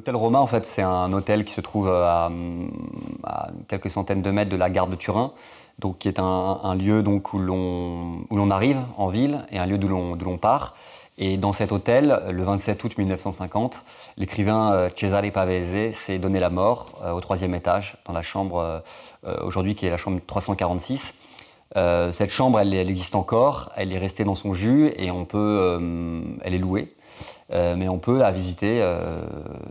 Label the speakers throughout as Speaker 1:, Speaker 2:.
Speaker 1: L'hôtel Romain, en fait, c'est un hôtel qui se trouve euh, à, quelques centaines de mètres de la gare de Turin, donc qui est un, lieu donc, où l'on arrive en ville et un lieu d'où l'on part. Et dans cet hôtel, le 27 août 1950, l'écrivain euh, Cesare Pavese s'est donné la mort euh, au troisième étage, dans la chambre, aujourd'hui qui est la chambre 346. Euh, cette chambre, elle, existe encore, elle est restée dans son jus et on peut, euh, elle est louée, euh, mais on peut la visiter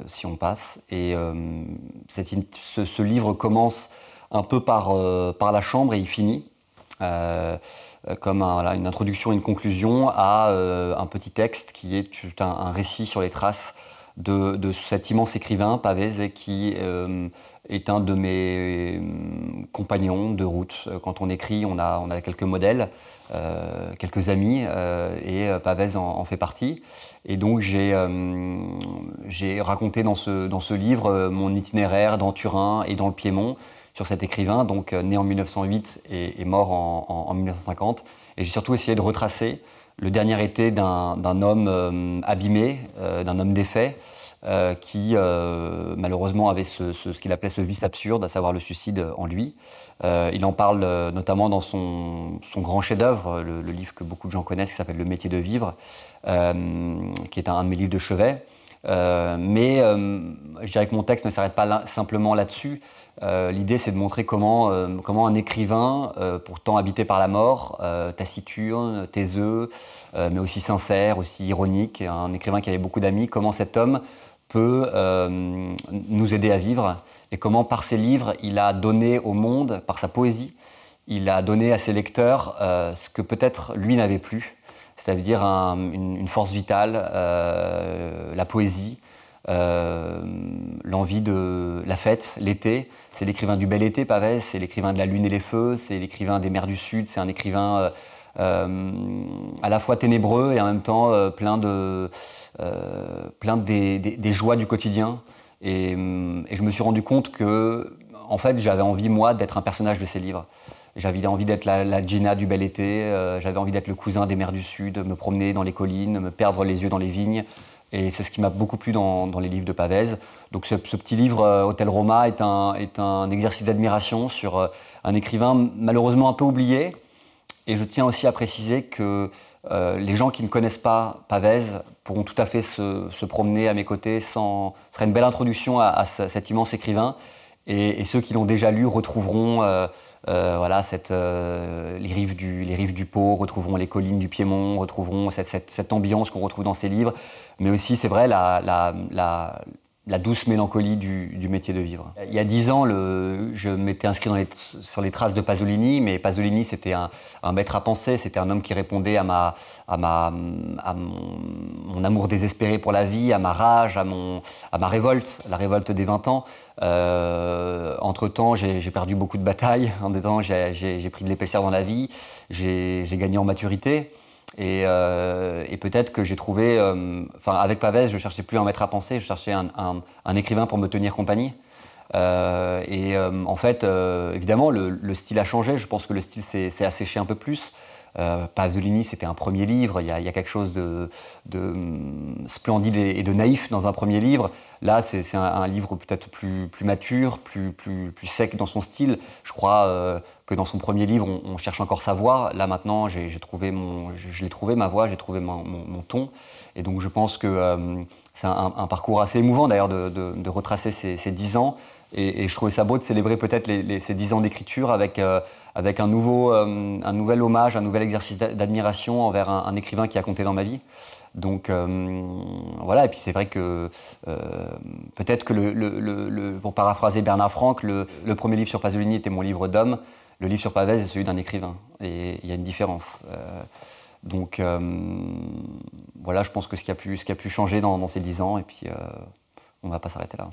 Speaker 1: si on passe. Et ce, livre commence un peu par, par la chambre et il finit comme une introduction, une conclusion à un petit texte qui est un, récit sur les traces de, cet immense écrivain, Pavese, qui est un de mes euh, compagnons de route. Quand on écrit, on a, quelques modèles, euh, quelques amis, euh, et Pavez en, fait partie. Et donc j'ai raconté dans ce, livre mon itinéraire dans Turin et dans le Piémont sur cet écrivain, donc né en 1908 et, mort en, en, 1950. Et j'ai surtout essayé de retracer le dernier été d'un homme abîmé, d'un homme défait, euh, qui euh, malheureusement avait ce, qu'il appelait ce vice absurde, à savoir le suicide en lui. Euh, il en parle notamment dans son, son grand chef-d'œuvre, le, livre que beaucoup de gens connaissent, qui s'appelle Le métier de vivre, qui est un, de mes livres de chevet. mais je dirais que mon texte ne s'arrête pas simplement là-dessus. L'idée, c'est de montrer comment, comment un écrivain, pourtant habité par la mort, taciturne, taiseux, mais aussi sincère, aussi ironique, un écrivain qui avait beaucoup d'amis, comment cet homme peut euh, nous aider à vivre et comment par ses livres il a donné au monde, par sa poésie, il a donné à ses lecteurs euh, ce que peut-être lui n'avait plus, c'est-à-dire une, force vitale, euh, la poésie, l'envie de la fête, l'été. C'est l'écrivain du bel été, Pavès, c'est l'écrivain de la lune et les feux, c'est l'écrivain des mers du Sud, c'est un écrivain... Euh, à la fois ténébreux et en même temps euh, plein de, euh, plein des, joies du quotidien. Et, je me suis rendu compte que, en fait, j'avais envie, moi, d'être un personnage de ces livres. J'avais envie d'être la, Gina du bel été, j'avais envie d'être le cousin des mers du Sud, me promener dans les collines, me perdre les yeux dans les vignes. Et c'est ce qui m'a beaucoup plu dans, les livres de Pavès. Donc ce, petit livre, Hôtel Roma, est un, exercice d'admiration sur un écrivain malheureusement un peu oublié, et je tiens aussi à préciser que euh, les gens qui ne connaissent pas Pavez pourront tout à fait se, promener à mes côtés. Sans... Ce serait une belle introduction à, cet immense écrivain. Et, ceux qui l'ont déjà lu retrouveront euh, euh, voilà, cette, les, rives du, les rives du Pau, retrouveront les collines du Piémont, retrouveront cette, cette, ambiance qu'on retrouve dans ses livres. Mais aussi, c'est vrai, la, la, la douce mélancolie du, métier de vivre. Il y a dix ans, je m'étais inscrit sur les traces de Pasolini, mais Pasolini, c'était un, maître à penser, c'était un homme qui répondait à, ma, à, ma, mon, amour désespéré pour la vie, à ma rage, à, à ma révolte, la révolte des 20 ans. Euh, entre-temps, j'ai perdu beaucoup de batailles, j'ai pris de l'épaisseur dans la vie, j'ai gagné en maturité. Et, euh, et peut-être que j'ai trouvé, euh, enfin avec Pavès, je cherchais plus un maître à penser, je cherchais un, un, un écrivain pour me tenir compagnie. Euh, et euh, en fait, euh, évidemment, le, le, style a changé. Je pense que le style s'est asséché un peu plus. Pasolini, c'était un premier livre. Il y, a, il y a quelque chose de, de, hum, splendide et, de naïf dans un premier livre. Là, c'est un, livre peut-être plus, plus mature, plus, plus, plus sec dans son style. Je crois euh, que dans son premier livre, on, cherche encore sa voix. Là, maintenant, j'ai trouvé mon, je, l'ai trouvé ma voix, j'ai trouvé mon, ton. Et donc, je pense que euh, c'est un, parcours assez émouvant, d'ailleurs, de, retracer ces, dix ans. Et, je trouvais ça beau de célébrer peut-être ces dix ans d'écriture avec, euh, avec un, nouveau, un nouvel hommage, un nouvel exercice d'admiration envers un, écrivain qui a compté dans ma vie. Donc voilà, et puis c'est vrai que euh, peut-être que, pour paraphraser Bernard Franck, le, premier livre sur Pasolini était mon livre d'homme, le livre sur Pavès est celui d'un écrivain. Et il y a une différence. Euh, donc euh, voilà, je pense que ce qui a pu, changer dans, dans ces dix ans, et puis on ne va pas s'arrêter là.